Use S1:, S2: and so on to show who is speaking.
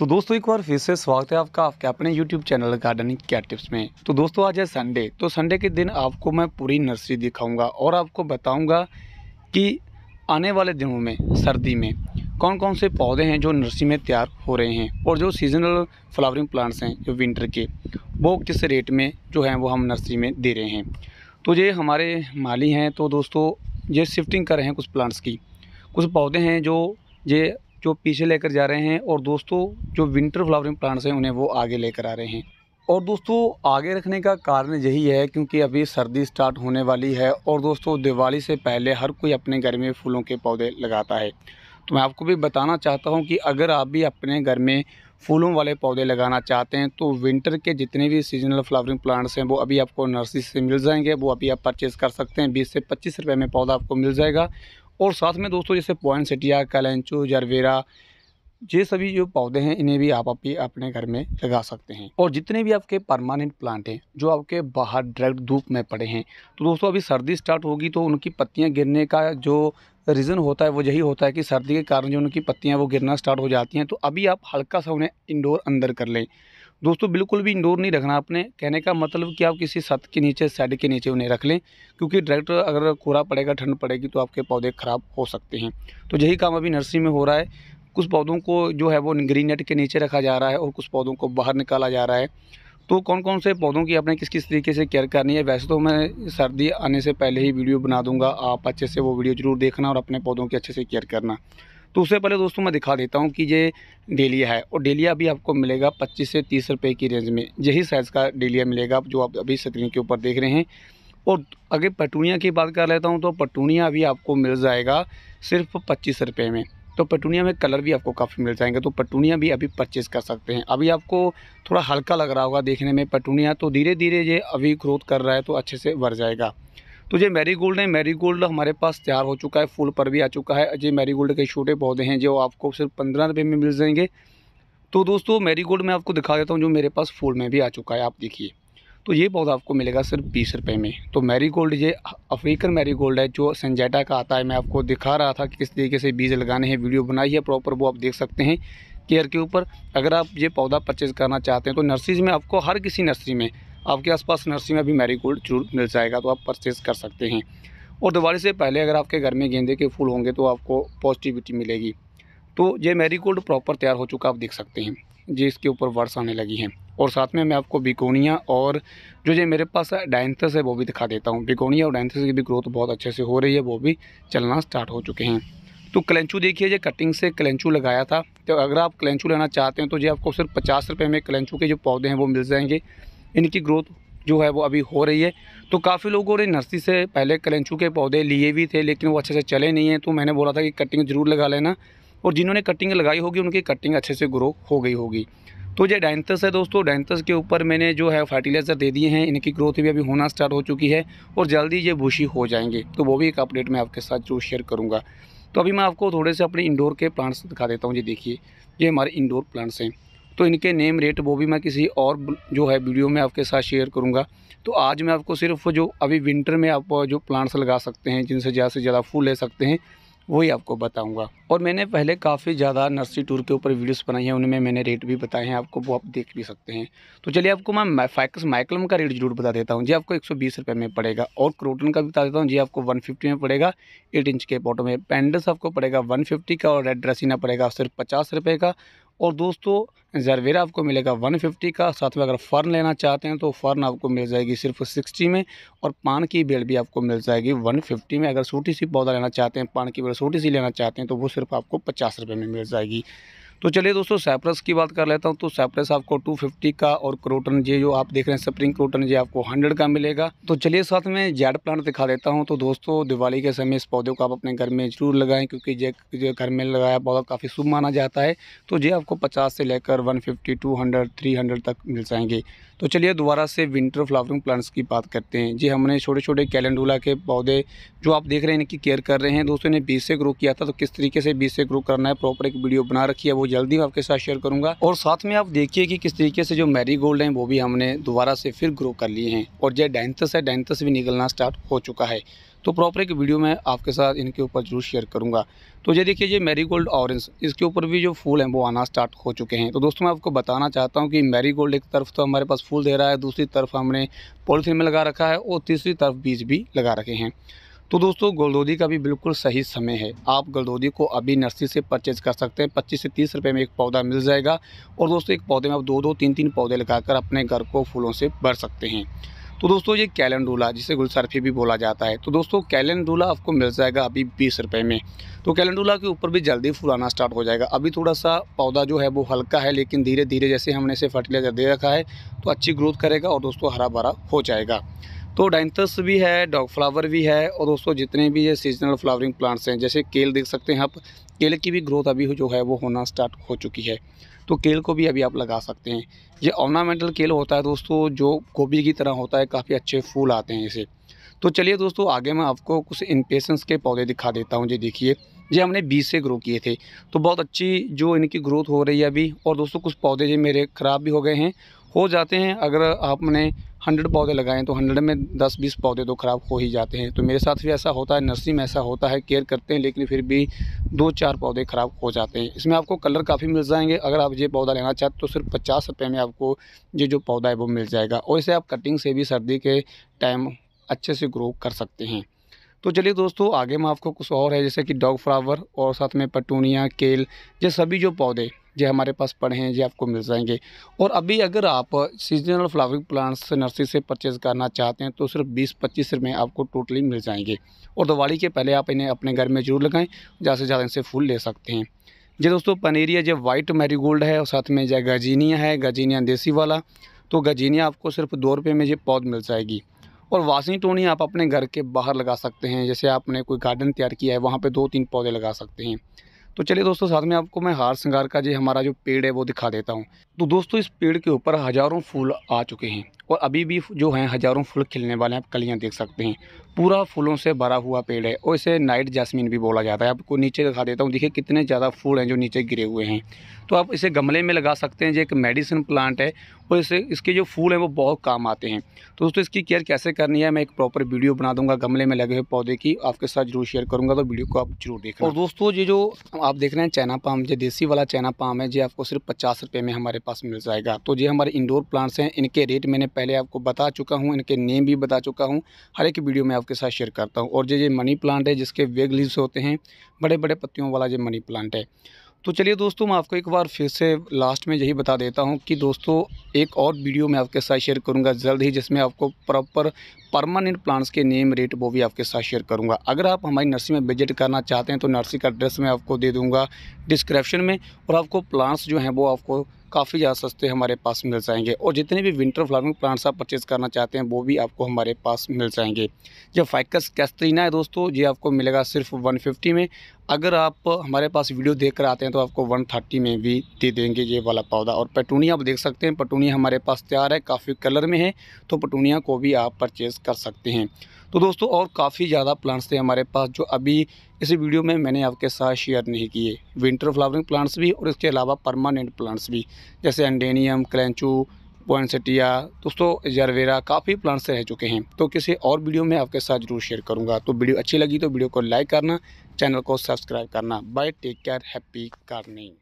S1: तो दोस्तों एक बार फिर से स्वागत है आपका आपके अपने YouTube चैनल गार्डनिंग क्या टिप्स में तो दोस्तों आज है संडे तो संडे के दिन आपको मैं पूरी नर्सरी दिखाऊंगा और आपको बताऊंगा कि आने वाले दिनों में सर्दी में कौन कौन से पौधे हैं जो नर्सरी में तैयार हो रहे हैं और जो सीजनल फ्लावरिंग प्लांट्स हैं जो विंटर के वो किस रेट में जो हैं वो हम नर्सरी में दे रहे हैं तो ये हमारे माली हैं तो दोस्तों ये शिफ्टिंग कर रहे हैं कुछ प्लांट्स की कुछ पौधे हैं जो ये जो पीछे लेकर जा रहे हैं और दोस्तों जो विंटर फ्लावरिंग प्लांट्स हैं उन्हें वो आगे लेकर आ रहे हैं और दोस्तों आगे रखने का कारण यही है क्योंकि अभी सर्दी स्टार्ट होने वाली है और दोस्तों दिवाली से पहले हर कोई अपने घर में फूलों के पौधे लगाता है तो मैं आपको भी बताना चाहता हूँ कि अगर आप भी अपने घर में फूलों वाले पौधे लगाना चाहते हैं तो विंटर के जितने भी सीजनल फ्लावरिंग प्लांट्स हैं वो अभी आपको नर्सरी से मिल जाएंगे वो अभी आप परचेज़ कर सकते हैं बीस से पच्चीस रुपये में पौधा आपको मिल जाएगा और साथ में दोस्तों जैसे पॉइंट सिटिया कलेंचो जरवेरा ये सभी जो पौधे हैं इन्हें भी आप अपने अपने घर में लगा सकते हैं और जितने भी आपके परमानेंट प्लांट हैं जो आपके बाहर डायरेक्ट धूप में पड़े हैं तो दोस्तों अभी सर्दी स्टार्ट होगी तो उनकी पत्तियां गिरने का जो रीज़न होता है वो यही होता है कि सर्दी के कारण जो उनकी पत्तियाँ वो गिरना स्टार्ट हो जाती हैं तो अभी आप हल्का सा उन्हें इंडोर अंदर कर लें दोस्तों बिल्कुल भी इंडोर नहीं रखना आपने कहने का मतलब कि आप किसी छत के नीचे साइड के नीचे उन्हें रख लें क्योंकि डायरेक्ट अगर कोहरा पड़ेगा ठंड पड़ेगी तो आपके पौधे ख़राब हो सकते हैं तो यही काम अभी नर्सरी में हो रहा है कुछ पौधों को जो है वो ग्रीन नेट के नीचे रखा जा रहा है और कुछ पौधों को बाहर निकाला जा रहा है तो कौन कौन से पौधों की आपने किस किस तरीके से केयर करनी है वैसे तो मैं सर्दी आने से पहले ही वीडियो बना दूंगा आप अच्छे से वो वीडियो ज़रूर देखना और अपने पौधों की अच्छे से केयर करना तो उससे पहले दोस्तों मैं दिखा देता हूँ कि ये डेलिया है और डेलिया भी आपको मिलेगा पच्चीस से तीस रुपये की रेंज में यही साइज़ का डेलिया मिलेगा जो आप अभी स्क्रीन के ऊपर देख रहे हैं और अगर पटूनिया की बात कर लेता हूँ तो पटूनिया भी आपको मिल जाएगा सिर्फ पच्चीस रुपये में तो पटूनिया में कलर भी आपको काफ़ी मिल जाएंगे तो पटूनिया भी अभी परचेज़ कर सकते हैं अभी आपको थोड़ा हल्का लग रहा होगा देखने में पटूनिया तो धीरे धीरे ये अभी ग्रोथ कर रहा है तो अच्छे से बढ़ जाएगा तो ये मैरी गोल्ड है मैरी गोल्ड हमारे पास तैयार हो चुका है फूल पर भी आ चुका है ये मैरी गोल्ड के छोटे पौधे हैं जो आपको सिर्फ पंद्रह रुपये में मिल जाएंगे तो दोस्तों मैरी गोल्ड मैं आपको दिखा देता हूँ जो मेरे पास फूल में भी आ चुका है आप देखिए तो ये पौधा आपको मिलेगा सिर्फ बीस रुपये में तो मैरी गोल्ड ये अफ्रीकन मैरी गोल्ड है जो संजैटा का आता है मैं आपको दिखा रहा था कि किस तरीके से बीज लगाने हैं वीडियो बनाई है प्रॉपर वो आप देख सकते हैं केयर के ऊपर अगर आप ये पौधा परचेज़ करना चाहते हैं तो नर्सरीज में आपको हर किसी नर्सरी में आपके आसपास नर्सरी में भी मैरीगोल्ड जरूर मिल जाएगा तो आप परचेज़ कर सकते हैं और दिवाली से पहले अगर आपके घर में गेंदे के फूल होंगे तो आपको पॉजिटिविटी मिलेगी तो ये मैरीगोल्ड प्रॉपर तैयार हो चुका आप देख सकते हैं जी इसके ऊपर वर्ड्स आने लगी हैं और साथ में मैं आपको बिकोनिया और जो ये मेरे पास डायंथस है वो भी दिखा देता हूँ बिकोनिया और डायंथस की भी ग्रोथ बहुत अच्छे से हो रही है वो भी चलना स्टार्ट हो चुके हैं तो क्लेंचू देखिए ये कटिंग से क्लेंचू लगाया था तो अगर आप क्लेंचू लेना चाहते हैं तो ये आपको सिर्फ पचास रुपये में क्लेंचू के जो पौधे हैं वो मिल जाएंगे इनकी ग्रोथ जो है वो अभी हो रही है तो काफ़ी लोगों ने नर्सरी से पहले कलेंचू के पौधे लिए भी थे लेकिन वो अच्छे से चले नहीं हैं तो मैंने बोला था कि कटिंग ज़रूर लगा लेना और जिन्होंने कटिंग लगाई होगी उनकी कटिंग अच्छे से ग्रो हो गई होगी तो ये डाइंथस है दोस्तों डाइंथस के ऊपर मैंने जो है फर्टिलाइज़र दे दिए हैं इनकी ग्रोथ भी अभी होना स्टार्ट हो चुकी है और जल्दी ये भूशी हो जाएंगे तो वो भी एक अपडेट मैं आपके साथ जरूर शेयर करूँगा तो अभी मैं आपको थोड़े से अपने इंडोर के प्लांट्स दिखा देता हूँ ये देखिए ये हमारे इंडोर प्लांट्स हैं तो इनके नेम रेट वो भी मैं किसी और जो है वीडियो में आपके साथ शेयर करूँगा तो आज मैं आपको सिर्फ जो अभी विंटर में आप जो प्लांट्स लगा सकते हैं जिनसे ज़्यादा से ज़्यादा फूल ले सकते हैं वही आपको बताऊंगा और मैंने पहले काफ़ी ज़्यादा नर्सरी टूर के ऊपर वीडियोस बनाई हैं उनमें मैंने रेट भी बताए हैं आपको वो आप देख भी सकते हैं तो चलिए आपको मैं फैक्स माइकलम का रेट जरूर बता देता हूँ जी आपको एक सौ में पड़ेगा और क्रोटन का भी बता देता हूँ जी आपको वन में पड़ेगा एट इंच के पॉटो में पेंडस आपको पड़ेगा वन का और रेड ड्रेसिना पड़ेगा सिर्फ पचास का और दोस्तों जरवेरा आपको मिलेगा 150 का साथ में अगर फ़र्न लेना चाहते हैं तो फ़र्न आपको मिल जाएगी सिर्फ 60 में और पान की बेल भी आपको मिल जाएगी 150 में अगर छोटी सी पौधा लेना चाहते हैं पान की बेल छोटी सी लेना चाहते हैं तो वो सिर्फ आपको पचास रुपये में मिल जाएगी तो चलिए दोस्तों साइप्रस की बात कर लेता हूँ तो साइप्रस आपको 250 का और क्रोटन जे जो आप देख रहे हैं स्प्रिंग क्रोटन जे आपको 100 का मिलेगा तो चलिए साथ में जेड प्लांट दिखा देता हूँ तो दोस्तों दिवाली के समय इस पौधे को आप अपने घर में जरूर लगाएं क्योंकि जे घर में लगाया पौधा काफ़ी शुभ माना जाता है तो ये आपको पचास से लेकर वन फिफ्टी टू तक मिल जाएंगे तो चलिए दोबारा से विंटर फ्लावरिंग प्लांट्स की बात करते हैं जी हमने छोटे छोटे कैलेंडुला के पौधे जो आप देख रहे हैं इनकी केयर कर रहे हैं दोस्तों ने बीज से ग्रो किया था तो किस तरीके से बीस से ग्रो करना है प्रॉपर एक वीडियो बना रखी है वो जल्दी मैं आपके साथ शेयर करूंगा और साथ में आप देखिए कि किस तरीके से जो मैरी गोल्ड हैं वो भी हमने दोबारा से फिर ग्रो कर लिए हैं और जो डेंथस है डेंथस भी निकलना स्टार्ट हो चुका है तो प्रॉपर एक वीडियो मैं आपके साथ इनके ऊपर जरूर शेयर करूँगा तो ये देखिए ये गोल्ड ऑरेंज इसके ऊपर भी जो फूल हैं वो आना स्टार्ट हो चुके हैं तो दोस्तों मैं आपको बताना चाहता हूँ कि गोल्ड एक तरफ तो हमारे पास फूल दे रहा है दूसरी तरफ हमने पॉलिथीन में लगा रखा है और तीसरी तरफ बीज भी लगा रखे हैं तो दोस्तों गलदोदी का भी बिल्कुल सही समय है आप गलदोदी को अभी नर्सरी से परचेज़ कर सकते हैं पच्चीस से तीस रुपये में एक पौधा मिल जाएगा और दोस्तों एक पौधे में आप दो दो तीन तीन पौधे लगाकर अपने घर को फूलों से भर सकते हैं तो दोस्तों ये कैलेंडूला जिसे गुलसरफी भी बोला जाता है तो दोस्तों कैलेंडूला आपको मिल जाएगा अभी बीस रुपये में तो कैलेंडूला के ऊपर भी जल्दी फूल आना स्टार्ट हो जाएगा अभी थोड़ा सा पौधा जो है वो हल्का है लेकिन धीरे धीरे जैसे हमने इसे फर्टिलाइजर दे रखा है तो अच्छी ग्रोथ करेगा और दोस्तों हरा भरा हो जाएगा तो डाइंथस भी है डॉग फ्लावर भी है और दोस्तों जितने भी ये सीजनल फ्लावरिंग प्लांट्स हैं जैसे केल देख सकते हैं आप केले की भी ग्रोथ अभी जो है वो होना स्टार्ट हो चुकी है तो केल को भी अभी आप लगा सकते हैं ये ऑर्नामेंटल केल होता है दोस्तों जो गोभी की तरह होता है काफ़ी अच्छे फूल आते हैं इसे तो चलिए दोस्तों आगे मैं आपको कुछ इनपेशेंस के पौधे दिखा देता हूँ जी देखिए ये हमने बीज से ग्रो किए थे तो बहुत अच्छी जो इनकी ग्रोथ हो रही है अभी और दोस्तों कुछ पौधे जो मेरे ख़राब भी हो गए हैं हो जाते हैं अगर आपने हंड्रेड पौधे लगाएं तो हंड्रेड में दस बीस पौधे तो ख़राब हो ही जाते हैं तो मेरे साथ भी ऐसा होता है नर्सरी में ऐसा होता है केयर करते हैं लेकिन फिर भी दो चार पौधे ख़राब हो जाते हैं इसमें आपको कलर काफ़ी मिल जाएंगे अगर आप ये पौधा लेना चाहते तो सिर्फ पचास रुपये में आपको ये जो पौधा है वो मिल जाएगा और इसे आप कटिंग से भी सर्दी के टाइम अच्छे से ग्रो कर सकते हैं तो चलिए दोस्तों आगे मैं आपको कुछ और है जैसे कि डॉग फ्लावर और साथ में पटूनिया केल ये सभी जो पौधे ये हमारे पास पड़े हैं ये आपको मिल जाएंगे और अभी अगर आप सीजनल फ्लावरिंग प्लांट्स नर्सरी से परचेज़ करना चाहते हैं तो सिर्फ बीस पच्चीस रुपये आपको टोटली मिल जाएंगे और दिवाली के पहले आप इन्हें अपने घर में ज़रूर लगाएँ ज़्यादा से ज़्यादा इनसे फूल ले सकते हैं जो दोस्तों पनीरिया जो वाइट मैरीगोल्ड है और साथ में जो गजीनिया है गजीनिया देसी वाला तो गजीनिया आपको सिर्फ दो रुपये में ये पौध मिल जाएगी और टोनी आप अपने घर के बाहर लगा सकते हैं जैसे आपने कोई गार्डन तैयार किया है वहाँ पे दो तीन पौधे लगा सकते हैं तो चलिए दोस्तों साथ में आपको मैं हार श्रृंगार का जो हमारा जो पेड़ है वो दिखा देता हूँ तो दोस्तों इस पेड़ के ऊपर हज़ारों फूल आ चुके हैं और अभी भी जो हैं हज़ारों फूल खिलने वाले हैं आप कलियाँ देख सकते हैं पूरा फूलों से भरा हुआ पेड़ है और इसे नाइट जैस्मिन भी बोला जाता है आपको नीचे दिखा देता हूँ देखिए कितने ज़्यादा फूल हैं जो नीचे गिरे हुए हैं तो आप इसे गमले में लगा सकते हैं जो एक मेडिसिन प्लांट है और इसे इसके जो फूल हैं वो बहुत काम आते हैं तो दोस्तों इसकी केयर कैसे करनी है मैं एक प्रॉपर वीडियो बना दूंगा गमले में लगे हुए पौधे की आपके साथ जरूर शेयर करूँगा तो वीडियो को आप जरूर देखें और दोस्तों ये जो आप देख रहे हैं चैना पाम जो देसी वाला चैना पाम है ये आपको सिर्फ पचास रुपये में हमारे पास मिल जाएगा तो ये हमारे इंडोर प्लांट्स हैं इनके रेट मैंने पहले आपको बता चुका हूँ इनके नेम भी बता चुका हूँ हर एक वीडियो में आपके साथ शेयर करता हूँ और जो ये मनी प्लांट है जिसके वेग लीव्स होते हैं बड़े बड़े पत्तियों वाला ये मनी प्लांट है तो चलिए दोस्तों मैं आपको एक बार फिर से लास्ट में यही बता देता हूँ कि दोस्तों एक और वीडियो मैं आपके साथ शेयर करूँगा जल्द ही जिसमें आपको प्रॉपर परमानेंट प्लांट्स के नेम रेट वो भी आपके साथ शेयर करूँगा अगर आप हमारी नर्सरी में विजिट करना चाहते हैं तो नर्सरी का एड्रेस मैं आपको दे दूँगा डिस्क्रिप्शन में और आपको प्लांट्स जो हैं वो आपको काफ़ी ज़्यादा सस्ते हमारे पास मिल जाएंगे और जितने भी विंटर फ्लावरिंग प्लांट्स आप परचेज़ करना चाहते हैं वो भी आपको हमारे पास मिल जाएंगे जो फाइकस कैस्ट्रीना है दोस्तों ये आपको मिलेगा सिर्फ 150 में अगर आप हमारे पास वीडियो देख कर आते हैं तो आपको 130 में भी दे देंगे ये वाला पौधा और पटूनिया आप देख सकते हैं पटूनिया हमारे पास तैयार है काफ़ी कलर में है तो पटूनिया को भी आप परचेज़ कर सकते हैं तो दोस्तों और काफ़ी ज़्यादा प्लांट्स थे हमारे पास जो अभी इस वीडियो में मैंने आपके साथ शेयर नहीं किए विंटर फ्लावरिंग प्लांट्स भी और इसके अलावा परमानेंट प्लांट्स भी जैसे एंडेनियम क्रेंचू पॉइंसटिया दोस्तों जरवेरा काफ़ी प्लांट्स रह चुके हैं तो किसी और वीडियो में आपके साथ जरूर शेयर करूँगा तो वीडियो अच्छी लगी तो वीडियो को लाइक करना चैनल को सब्सक्राइब करना bye take care happy gardening